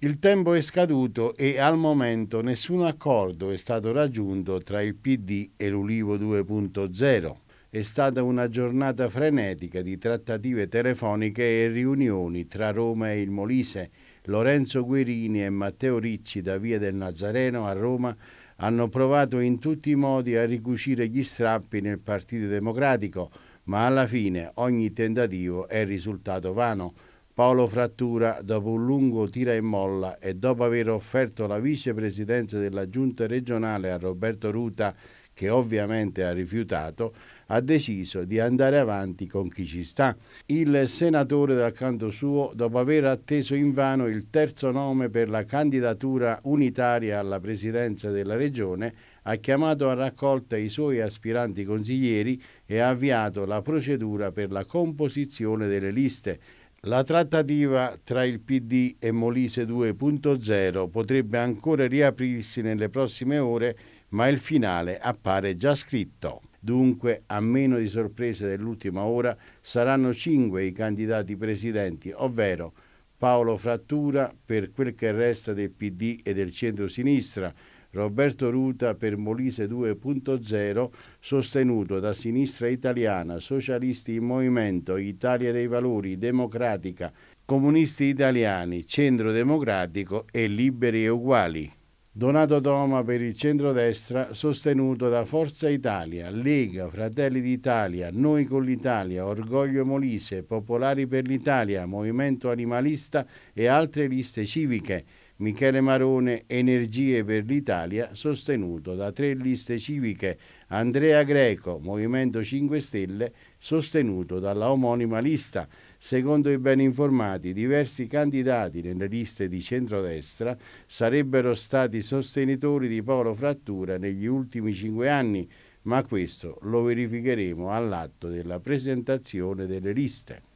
Il tempo è scaduto e al momento nessun accordo è stato raggiunto tra il PD e l'Ulivo 2.0. È stata una giornata frenetica di trattative telefoniche e riunioni tra Roma e il Molise. Lorenzo Guerini e Matteo Ricci da Via del Nazareno a Roma hanno provato in tutti i modi a ricucire gli strappi nel Partito Democratico, ma alla fine ogni tentativo è risultato vano. Paolo Frattura, dopo un lungo tira e molla e dopo aver offerto la vicepresidenza della giunta regionale a Roberto Ruta, che ovviamente ha rifiutato, ha deciso di andare avanti con chi ci sta. Il senatore dal canto suo, dopo aver atteso invano il terzo nome per la candidatura unitaria alla presidenza della regione, ha chiamato a raccolta i suoi aspiranti consiglieri e ha avviato la procedura per la composizione delle liste la trattativa tra il PD e Molise 2.0 potrebbe ancora riaprirsi nelle prossime ore, ma il finale appare già scritto. Dunque, a meno di sorprese dell'ultima ora, saranno cinque i candidati presidenti, ovvero Paolo Frattura per quel che resta del PD e del centro-sinistra, Roberto Ruta per Molise 2.0, sostenuto da Sinistra Italiana, Socialisti in Movimento, Italia dei Valori, Democratica, Comunisti Italiani, Centro Democratico e Liberi e Uguali. Donato Doma per il centrodestra, sostenuto da Forza Italia, Lega, Fratelli d'Italia, Noi con l'Italia, Orgoglio Molise, Popolari per l'Italia, Movimento Animalista e altre liste civiche. Michele Marone Energie per l'Italia, sostenuto da tre liste civiche, Andrea Greco Movimento 5 Stelle, sostenuto dalla omonima lista. Secondo i ben informati, diversi candidati nelle liste di centrodestra sarebbero stati sostenitori di Paolo Frattura negli ultimi cinque anni, ma questo lo verificheremo all'atto della presentazione delle liste.